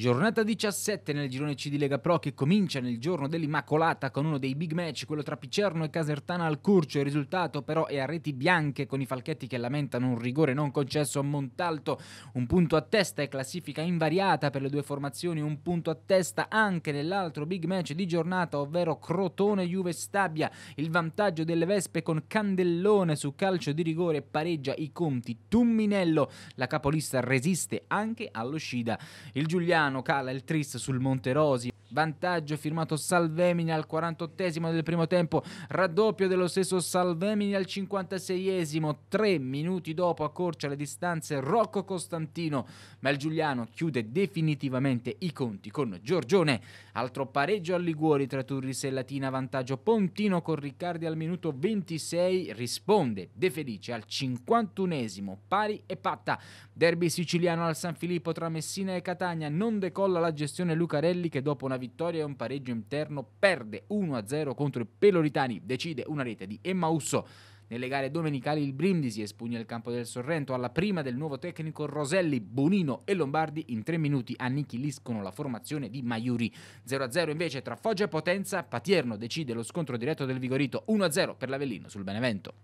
Giornata 17 nel girone C di Lega Pro che comincia nel giorno dell'Immacolata con uno dei big match, quello tra Picerno e Casertana al Curcio. Il risultato però è a reti bianche con i falchetti che lamentano un rigore non concesso a Montalto. Un punto a testa e classifica invariata per le due formazioni, un punto a testa anche nell'altro big match di giornata, ovvero Crotone-Juve Stabia. Il vantaggio delle Vespe con Candellone su calcio di rigore pareggia i conti. Tumminello, la capolista resiste anche allo Scida. Il Giuliano piano cala il trist sul Monte Rosi vantaggio firmato Salvemini al 48esimo del primo tempo, raddoppio dello stesso Salvemini al 56esimo, tre minuti dopo accorcia le distanze Rocco Costantino, ma il Giuliano chiude definitivamente i conti con Giorgione, altro pareggio a Liguori tra Turris e Latina, vantaggio Pontino con Riccardi al minuto 26, risponde De Felice al 51esimo, pari e patta, derby siciliano al San Filippo tra Messina e Catania, non decolla la gestione Lucarelli che dopo una vittoria e un pareggio interno, perde 1-0 contro i Peloritani, decide una rete di Emma Usso. Nelle gare domenicali il Brindisi espugna il campo del Sorrento alla prima del nuovo tecnico Roselli, Bonino e Lombardi in tre minuti annichiliscono la formazione di Maiuri. 0-0 invece tra Foggia e Potenza, Patierno decide lo scontro diretto del Vigorito 1-0 per l'Avellino sul Benevento.